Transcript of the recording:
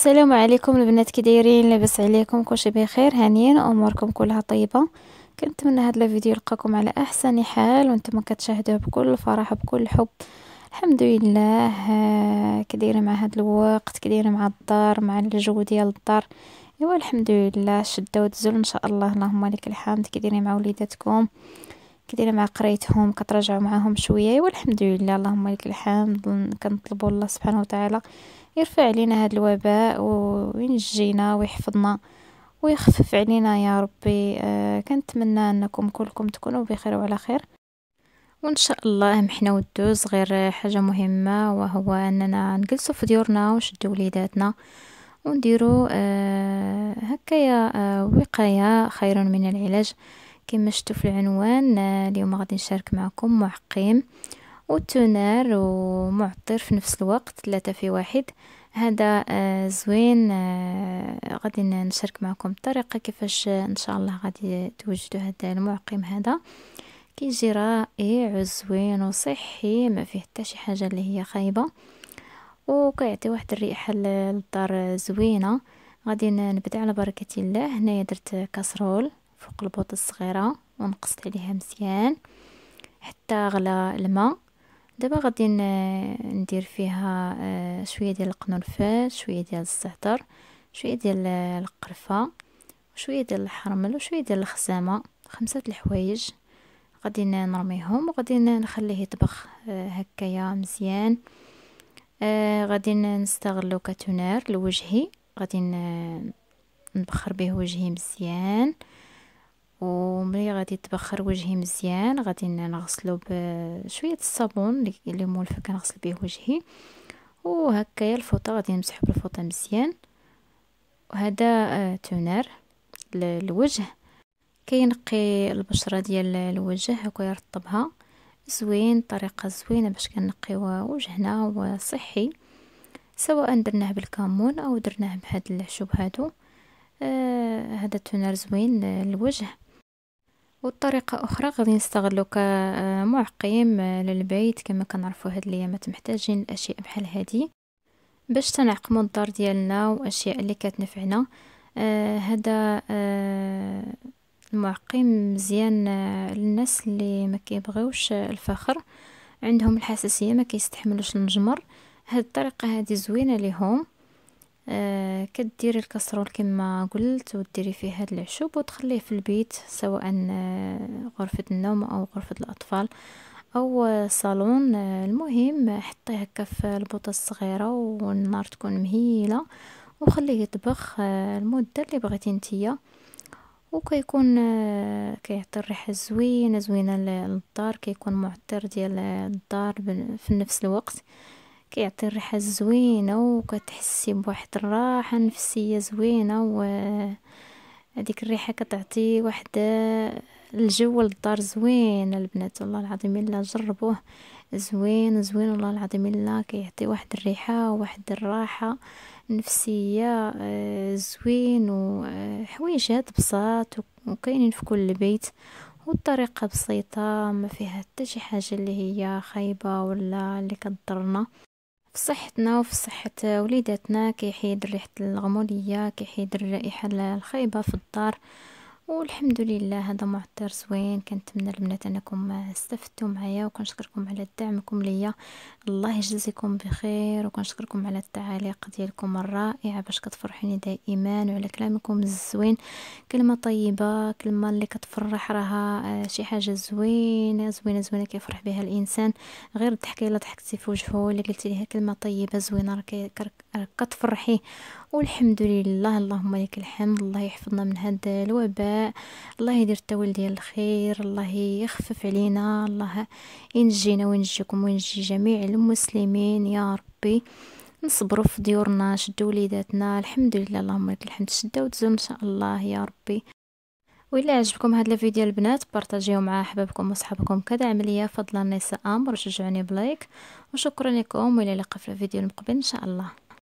السلام عليكم البنات كي دايرين لاباس عليكم كلشي بخير هانيين اموركم كلها طيبه كنتمنى هذا الفيديو يلقاكم على احسن حال وانتم كتشاهدوه بكل فرح بكل حب الحمد لله كدايره مع هذا الوقت كدايره مع الدار مع الجو ديال الدار ايوا الحمد لله شدوا وتزول ان شاء الله اللهم لك الحمد كديري مع وليداتكم كدير مع قرايتهم كتراجع معاهم شويه والحمد لله اللهم لك الحمد كنطلبوا الله سبحانه وتعالى يرفع علينا هذا الوباء وينجينا ويحفظنا ويخفف علينا يا ربي آه كنتمنى انكم كلكم تكونوا بخير وعلى خير وان شاء الله محنا ودوز غير حاجه مهمه وهو اننا نجلسوا في ديورنا ونشدوا وليداتنا ونديروا آه هكايا آه وقايه خير من العلاج كما شفتوا في العنوان آه، اليوم غادي نشارك معكم معقم والتونر ومعطر في نفس الوقت ثلاثة في واحد هذا آه، زوين آه، غادي نشارك معكم الطريقة كيفاش ان شاء الله غادي توجدوا هذا المعقم هذا كيجي رائع وزوين وصحي ما فيه حتى شي حاجة اللي هي خايبة وكيعطي واحد الريحة للدار زوينة غادي نبدا على بركة الله هنايا درت كاسرول فوق البوطة الصغيرة ونقصت عليها مزيان حتى غلا الماء دابا غادي ندير فيها آه، شويه ديال القرنفل شويه ديال الزعتر شويه ديال القرفه وشويه ديال الحرمل وشويه ديال الخزامه خمسه الحوايج غادي نرميهم وغادي نخليه يطبخ آه، هكايا مزيان آه، غادي نستغلو كاتونير لوجهي غادي نبخر به وجهي مزيان آه وملي غادي يتبخر وجهي مزيان غادي نغسلو بشويه الصابون اللي مولف كنغسل به وجهي وهكايا الفوطه غادي نمسح بالفوطه مزيان وهذا آه، تونر للوجه كينقي البشره ديال الوجه هكا يرطبها زوين طريقه زوينه باش كنقيو وجهنا وصحي سواء درناه بالكمون او درناه بهاد العشوب هادو آه هذا التونر زوين للوجه وطريقة أخرى غادي نستغلو كمعقم آه، آه، للبيت كما كنعرفو هاد الأيامات محتاجين الأشياء بحال هادي باش تنعقمو الدار ديالنا وأشياء اللي كتنفعنا آه، هذا المعقم مزيان للناس اللي ما كيبغيوش الفخر عندهم الحساسيه ما كيستحملوش المجمر هاد الطريقه هادي زوينه ليهم آه، كديري الكسرول كما قلت وديري فيه هاد العشوب وتخليه في البيت سواء آه، غرفة النوم او غرفة الاطفال او صالون آه، المهم حطيه هكا في البوطة الصغيرة والنار تكون مهيلة وخليه يطبخ المدة اللي بغيتي نتيا وكيكون كيعطي الريحه زوينه زوينه للدار كيكون معطر ديال الدار في نفس الوقت كيعطي الريحه زوينه وكتحسي بواحد الراحه نفسيه زوينه و هذيك الريحه كتعطي واحد الجو للدار زوين البنات والله العظيم الا جربوه زوين زوين والله العظيم الا كيعطي واحد الريحه وواحد الراحه نفسيه آه، زوين وحويجات آه، بساط وكاينين في كل بيت والطريقه بسيطه ما فيها حتى شي حاجه اللي هي خايبه ولا اللي كضرنا في صحتنا وفي صحة وليداتنا كيحيد ريحة الغمولية كيحيد الرائحة الخايبة في الدار والحمد لله هذا معطر زوين كنتمنى البنات انكم استفدتوا معايا وكنشكركم على دعمكم ليا الله يجزيكم بخير وكنشكركم على التعاليق ديالكم الرائعه باش كتفرحيني دائما وعلى كلامكم الزوين كلمه طيبه كلمه اللي كتفرح راها آه، شي حاجه زوينه زوينه زوينه كيفرح بها الانسان غير الضحكه الا ضحكتي في وجهه الا قلتي ليها كلمه طيبه زوينه راك كتفرحيه والحمد لله اللهم لك الحمد الله يحفظنا من هذا الوباء الله يدير التول ديال الخير الله يخفف علينا الله ينجينا وينجيكم وينجي جميع المسلمين يا ربي نصبروا في ديورنا شدوا وليداتنا الحمد لله اللهم لك الحمد شدوا وتزول ان شاء الله يا ربي وإلا عجبكم هاد الفيديو البنات بارطاجيو مع احبابكم وصحابكم كذا عمليه فضلا نساء امر شجعوني بلايك وشكرا لكم والى اللقاء في الفيديو المقبل ان شاء الله